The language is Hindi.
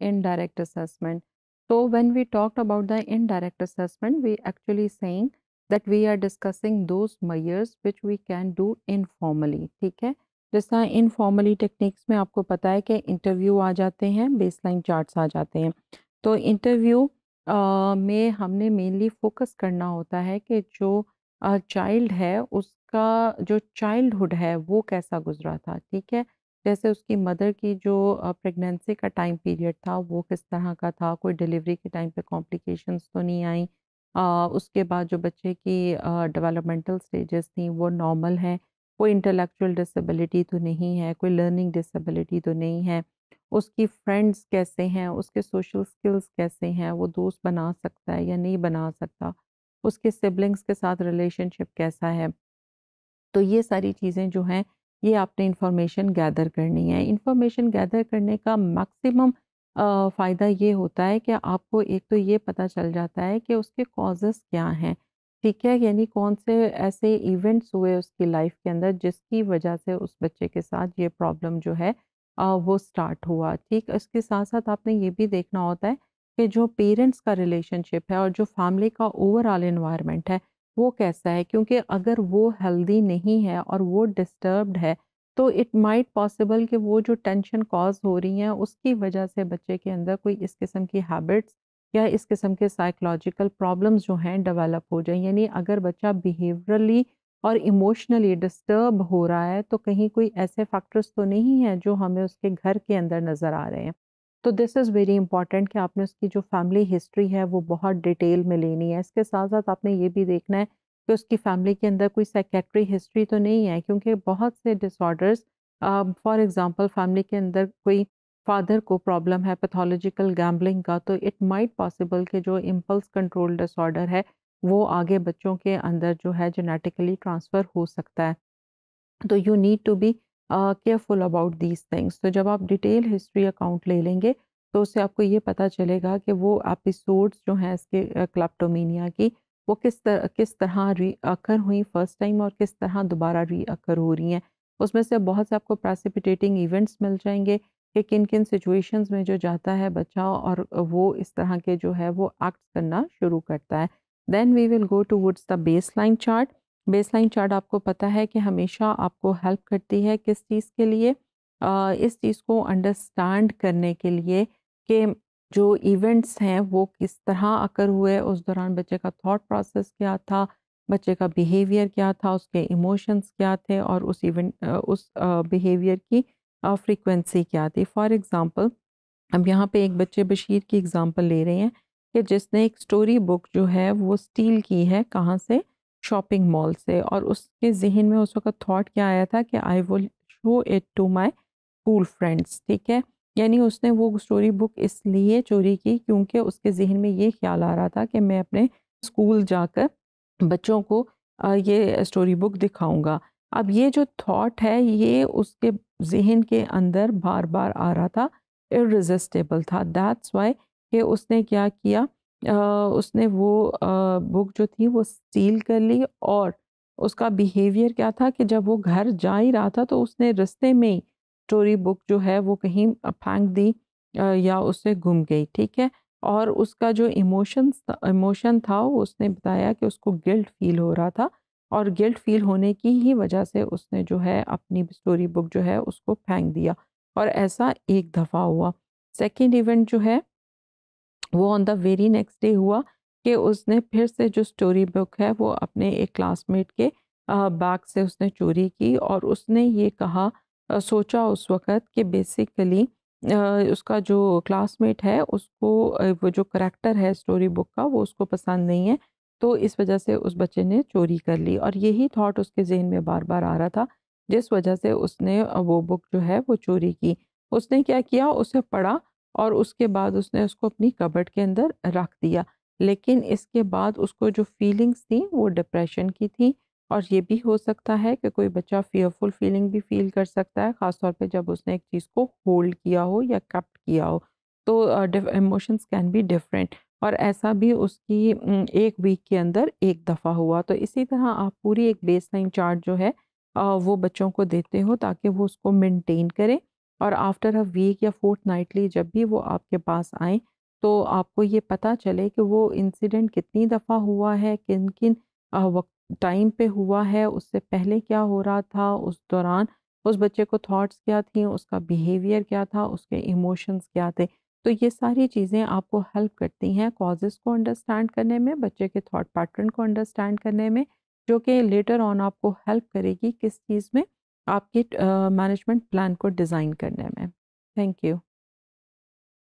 indirect assessment. So when we talked about the indirect assessment, we actually saying that we are discussing those measures which we can do informally. ठीक है जिस तरह इनफॉर्मली टेक्निक्स में आपको पता है कि इंटरव्यू आ जाते हैं बेसलाइन चार्ट्स आ जाते हैं तो इंटरव्यू में हमने मेनली फोकस करना होता है कि जो चाइल्ड है उसका जो चाइल्डहुड है वो कैसा गुजरा था ठीक है जैसे उसकी मदर की जो प्रेगनेंसी का टाइम पीरियड था वो किस तरह का था कोई डिलीवरी के टाइम पे कॉम्प्लिकेशंस तो नहीं आई उसके बाद जो बच्चे की डेवलपमेंटल स्टेजेस थी वो नॉर्मल हैं कोई इंटेलेक्चुअल डिसेबिलिटी तो नहीं है कोई लर्निंग डिसेबिलिटी तो नहीं है उसकी फ्रेंड्स कैसे हैं उसके सोशल स्किल्स कैसे हैं वो दोस्त बना सकता है या नहीं बना सकता उसके सिबलिंग्स के साथ रिलेशनशिप कैसा है तो ये सारी चीज़ें जो हैं ये आपने इंफॉर्मेशन गैदर करनी है इंफॉर्मेशन गैदर करने का मैक्सिमम फ़ायदा ये होता है कि आपको एक तो ये पता चल जाता है कि उसके कॉजेस क्या हैं ठीक है यानी कौन से ऐसे इवेंट्स हुए उसकी लाइफ के अंदर जिसकी वजह से उस बच्चे के साथ ये प्रॉब्लम जो है आ, वो स्टार्ट हुआ ठीक इसके साथ साथ आपने ये भी देखना होता है कि जो पेरेंट्स का रिलेशनशिप है और जो फैमिली का ओवरऑल इन्वायरमेंट है वो कैसा है क्योंकि अगर वो हेल्दी नहीं है और वो डिस्टर्ब्ड है तो इट माइट पॉसिबल कि वो जो टेंशन कॉज हो रही हैं उसकी वजह से बच्चे के अंदर कोई इस किस्म की हैबिट्स या इस किस्म के साइकोलॉजिकल प्रॉब्लम्स जो हैं डेवलप हो जाए यानी अगर बच्चा बिहेवरली और इमोशनली डिस्टर्ब हो रहा है तो कहीं कोई ऐसे फैक्टर्स तो नहीं हैं जो हमें उसके घर के अंदर नज़र आ रहे हैं तो दिस इज़ वेरी इंपॉर्टेंट कि आपने उसकी जो फैमिली हिस्ट्री है वो बहुत डिटेल में लेनी है इसके साथ साथ आपने ये भी देखना है कि उसकी फैमिली के अंदर कोई सेकेटरी हिस्ट्री तो नहीं है क्योंकि बहुत से डिसऑर्डर्स फॉर एग्ज़ाम्पल फैमिली के अंदर कोई फादर को प्रॉब्लम है पैथोलॉजिकल गैम्बलिंग का तो इट माइट पॉसिबल कि जो इम्पल्स कंट्रोल डिसऑर्डर है वो आगे बच्चों के अंदर जो है जेनेटिकली ट्रांसफ़र हो सकता है तो you need to be careful about these things तो जब आप डिटेल हिस्ट्री अकाउंट ले लेंगे तो उससे आपको ये पता चलेगा कि वो एपिसोड्स जो हैं इसके क्लप्टोमीनिया की वो किस तरह किस तरह री अकर हुई फर्स्ट टाइम और किस तरह दोबारा री अकर हो रही हैं उसमें से बहुत से आपको प्रेसिपिटेटिंग इवेंट्स मिल जाएंगे कि किन किन सिचुएशंस में जो जाता है बच्चा और वो इस तरह के जो है वो एक्ट करना शुरू करता है then we will go to the baseline chart baseline chart आपको पता है कि हमेशा आपको हेल्प करती है किस चीज़ के लिए आ, इस चीज़ को अंडरस्टैंड करने के लिए कि जो इवेंट्स हैं वो किस तरह आकर हुए उस दौरान बच्चे का थॉट प्रोसेस क्या था बच्चे का बिहेवियर क्या था उसके इमोशंस क्या थे और उस इवेंट उस बिहेवियर की फ्रीक्वेंसी क्या थी फॉर एग्ज़ाम्पल अब यहाँ पे एक बच्चे बशीर की एग्ज़ाम्पल ले रहे हैं कि जिसने एक स्टोरी बुक जो है वो स्टील की है कहाँ से शॉपिंग मॉल से और उसके जहन में उस वक्त थाट क्या आया था कि I will show it to my school friends ठीक है यानी उसने वो स्टोरी बुक इसलिए चोरी की क्योंकि उसके जहन में ये ख्याल आ रहा था कि मैं अपने स्कूल जाकर बच्चों को ये स्टोरी बुक दिखाऊंगा अब ये जो थाट है ये उसके जहन के अंदर बार बार आ रहा था इरेजिस्टेबल था दैट्स वाई कि उसने क्या किया उसने वो बुक जो थी वो सील कर ली और उसका बिहेवियर क्या था कि जब वो घर जा ही रहा था तो उसने रस्ते में ही स्टोरी बुक जो है वो कहीं फेंक दी या उससे गुम गई ठीक है और उसका जो इमोशंस इमोशन था उसने बताया कि उसको गिल्ट फील हो रहा था और गिल्ट फील होने की ही वजह से उसने जो है अपनी स्टोरी बुक जो है उसको फेंक दिया और ऐसा एक दफ़ा हुआ सेकेंड इवेंट जो है वो on the very next day हुआ कि उसने फिर से जो स्टोरी बुक है वो अपने एक क्लासमेट के बैग से उसने चोरी की और उसने ये कहा सोचा उस वक़्त कि बेसिकली उसका जो क्लासमेट है उसको वो जो करेक्टर है स्टोरी बुक का वो उसको पसंद नहीं है तो इस वजह से उस बच्चे ने चोरी कर ली और यही थॉट उसके जहन में बार बार आ रहा था जिस वजह से उसने वो बुक जो है वो चोरी की उसने क्या किया उसे पढ़ा और उसके बाद उसने उसको अपनी कबट के अंदर रख दिया लेकिन इसके बाद उसको जो फीलिंग्स थी वो डिप्रेशन की थी और ये भी हो सकता है कि कोई बच्चा फियरफुल फीलिंग भी फील कर सकता है ख़ासतौर पे जब उसने एक चीज़ को होल्ड किया हो या कप्ट किया हो तो इमोशंस कैन बी डिफरेंट और ऐसा भी उसकी एक वीक के अंदर एक दफ़ा हुआ तो इसी तरह आप पूरी एक बेस लाइन चार्ट जो है वो बच्चों को देते हो ताकि वो उसको मेनटेन करें और आफ्टर अ वीक या फोर्थ नाइटली जब भी वो आपके पास आए तो आपको ये पता चले कि वो इंसिडेंट कितनी दफ़ा हुआ है किन किन वक्त टाइम पे हुआ है उससे पहले क्या हो रहा था उस दौरान उस बच्चे को थॉट्स क्या थी उसका बिहेवियर क्या था उसके इमोशंस क्या थे तो ये सारी चीज़ें आपको हेल्प करती हैं कॉजेस को अंडरस्टैंड करने में बच्चे के थॉट पैटर्न को अंडरस्टैंड करने में जो कि लेटर ऑन आपको हेल्प करेगी किस चीज़ में आपके मैनेजमेंट प्लान को डिज़ाइन करने में थैंक यू